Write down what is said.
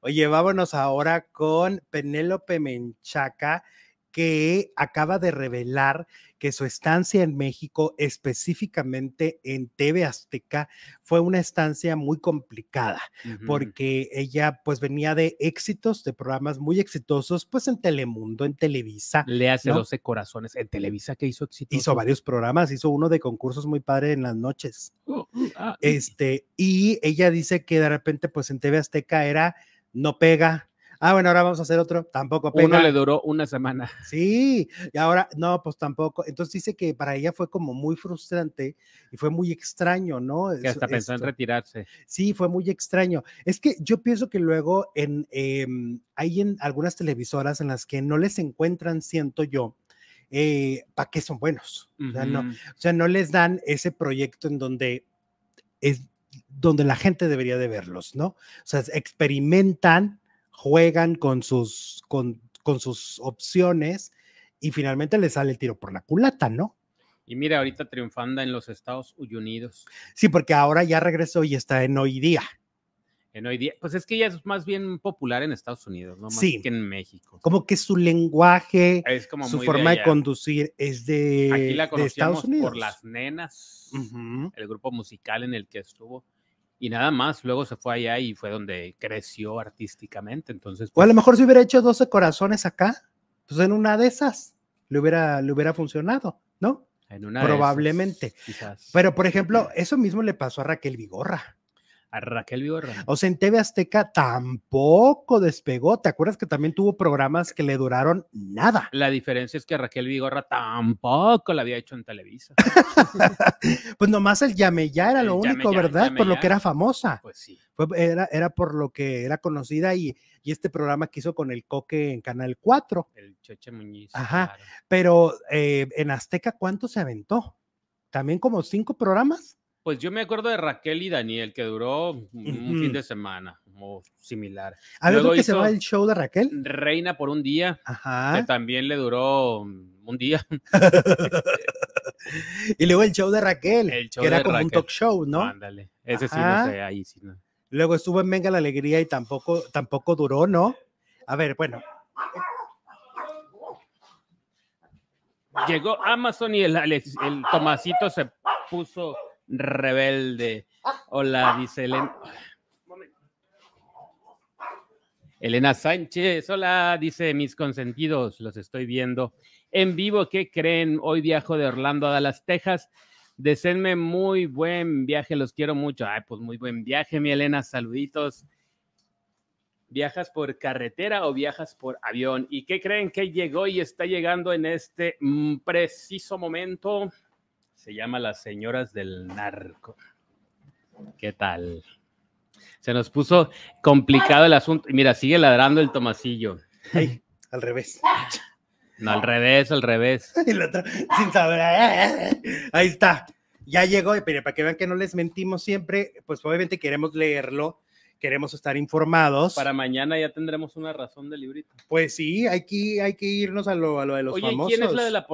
Oye, vámonos ahora con Penélope Menchaca, que acaba de revelar que su estancia en México, específicamente en TV Azteca, fue una estancia muy complicada, porque ella pues venía de éxitos, de programas muy exitosos, pues en Telemundo, en Televisa. Le hace 12 corazones, en Televisa que hizo éxito. Hizo varios programas, hizo uno de concursos muy padre en las noches. Oh, mm, ah, este, y ella dice que de repente pues en TV Azteca era no pega. Ah, bueno, ahora vamos a hacer otro, tampoco pega. Uno le duró una semana. Sí, y ahora, no, pues tampoco. Entonces dice que para ella fue como muy frustrante y fue muy extraño, ¿no? Que hasta pensó en retirarse. Sí, fue muy extraño. Es que yo pienso que luego en, em, hay en algunas televisoras en las que no les encuentran, siento yo, eh, para qué son buenos. no, o sea, no les dan ese proyecto en donde es, donde la gente debería de verlos, ¿no? O sea, experimentan, juegan con sus, con, sus opciones y finalmente les sale el tiro por la culata, ¿no? Y mira, ahorita triunfando en los Estados Unidos. Sí, porque ahora ya regresó y está en hoy día. En hoy día, pues es que ella es más bien popular en Estados Unidos, no más que en México. Como que su lenguaje, su forma de, conducir es de, Aquí la conocíamos Estados por las nenas, el grupo musical en el que estuvo y nada más. Luego se fue allá y fue donde creció artísticamente. Entonces, o a lo pues mejor si hubiera hecho 12 corazones acá, pues en una de esas le hubiera, le hubiera funcionado, ¿no? En una Probablemente. De esas, quizás. Pero, por ejemplo, eso mismo le pasó a Raquel Vigorra a Raquel Vigorra. O sea, en TV Azteca tampoco despegó. ¿Te acuerdas que también tuvo programas que le duraron nada? La diferencia es que a Raquel Vigorra tampoco la había hecho en Televisa. pues nomás el llame ya era lo único, ¿verdad? Por lo que era famosa. Pues sí. era, era por lo que era conocida y, este programa que hizo con el Coque en Canal 4. El Cheche Muñiz. Ajá. Pero eh, en Azteca, ¿cuánto se aventó? ¿También como cinco programas? Pues yo me acuerdo de Raquel y Daniel, que duró un fin de semana o similar. A que se va el show de Raquel. Reina por un día, Ajá. que también le duró un día. y luego el show de Raquel, show que era como un talk show, ¿no? Ándale, ese sí, no sé, ahí sí. Luego estuvo en Venga la Alegría y tampoco, tampoco duró, ¿no? A ver, bueno. Llegó Amazon y el, el, el Tomasito se puso rebelde. Hola, ah, ah, dice Elena. Ah, Elena Sánchez, hola, dice mis consentidos, los estoy viendo en vivo. ¿Qué creen? Hoy viajo de Orlando a Dallas, Texas. Desenme muy buen viaje, los quiero mucho. Ay, pues muy buen viaje, mi Elena, saluditos. ¿Viajas por carretera o viajas por avión? ¿Y qué creen que llegó y está llegando en este mm, preciso momento? Se llama Las Señoras del Narco. ¿Qué tal? Se nos puso complicado el asunto. Mira, sigue ladrando el Tomasillo. Ay, al revés. No, al revés, al revés. sin saber. Ahí está. Ya llegó, pero para que vean que no les mentimos siempre, pues obviamente queremos leerlo, queremos estar informados. Para mañana ya tendremos una razón del librito. Pues sí, hay que, hay que irnos a lo, a lo de los ¿quién es la de la